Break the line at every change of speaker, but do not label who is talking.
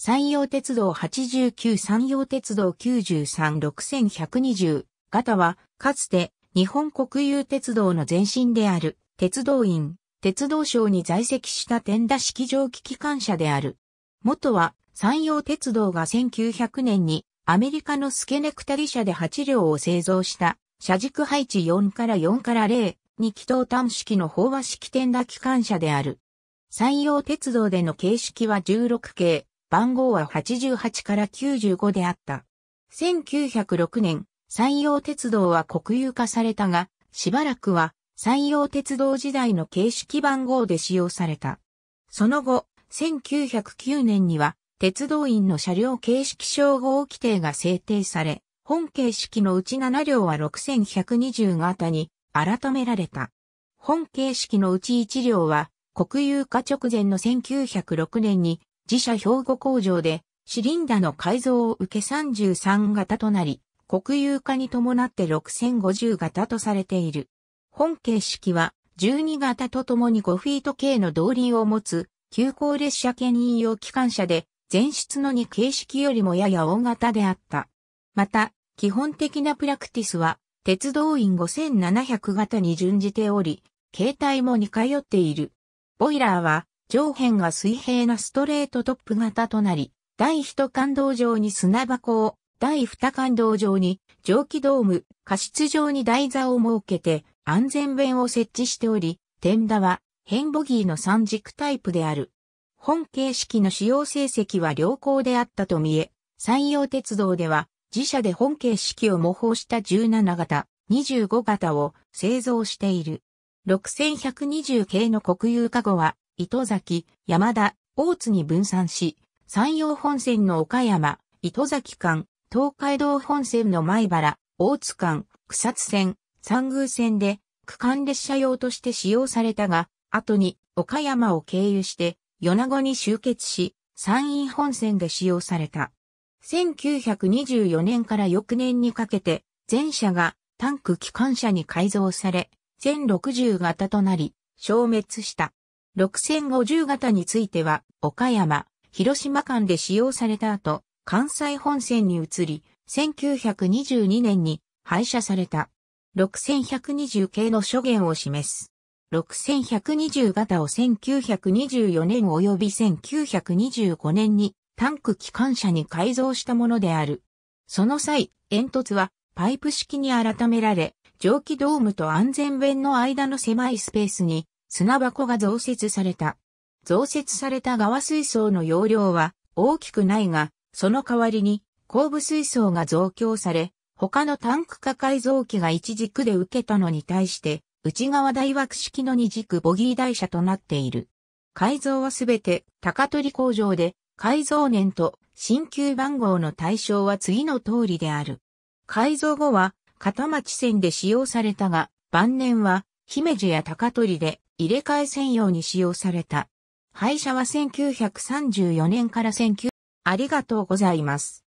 山陽鉄道89山陽鉄道936120型は、かつて日本国有鉄道の前身である鉄道院、鉄道省に在籍した天田式蒸気機関車である。元は山陽鉄道が1900年にアメリカのスケネクタリ社で8両を製造した車軸配置4から4から0に気筒端式の飽和式天田機関車である。山陽鉄道での形式は16系、番号は88から95であった。1906年、山陽鉄道は国有化されたが、しばらくは山陽鉄道時代の形式番号で使用された。その後、1909年には鉄道員の車両形式称号規定が制定され、本形式のうち7両は6120型に改められた。本形式のうち1両は国有化直前の1906年に自社兵庫工場でシリンダの改造を受け33型となり、国有化に伴って6050型とされている。本形式は12型とともに5フィート系の動輪を持つ急行列車兼引用機関車で前室の2形式よりもやや大型であった。また、基本的なプラクティスは鉄道員5700型に準じており、形態も似通っている。ボイラーは上辺が水平なストレートトップ型となり、第一感動上に砂箱を、第二感動上に蒸気ドーム、過失上に台座を設けて安全弁を設置しており、天田は変ボギーの三軸タイプである。本形式の使用成績は良好であったと見え、山陽鉄道では自社で本形式を模倣した17型、25型を製造している。6120系の国有化後は糸崎、山田、大津に分散し、山陽本線の岡山、糸崎間、東海道本線の前原、大津間、草津線、三宮線で区間列車用として使用されたが、後に岡山を経由して米子に集結し、山陰本線で使用された。1924年から翌年にかけて、全車がタンク機関車に改造され、全60型となり、消滅した。6050型については、岡山、広島間で使用された後、関西本線に移り、1922年に廃車された。6120系の諸言を示す。6120型を1924年及び1925年にタンク機関車に改造したものである。その際、煙突はパイプ式に改められ、蒸気ドームと安全弁の間の狭いスペースに砂箱が増設された。増設された側水槽の容量は大きくないが、その代わりに後部水槽が増強され、他のタンク化改造機が一軸で受けたのに対して、内側大枠式の二軸ボギー台車となっている。改造はすべて高取工場で、改造年と新旧番号の対象は次の通りである。改造後は片町線で使用されたが、晩年は姫路や高取で入れ替え専用に使用された。廃車は1934年から19、ありがとうございます。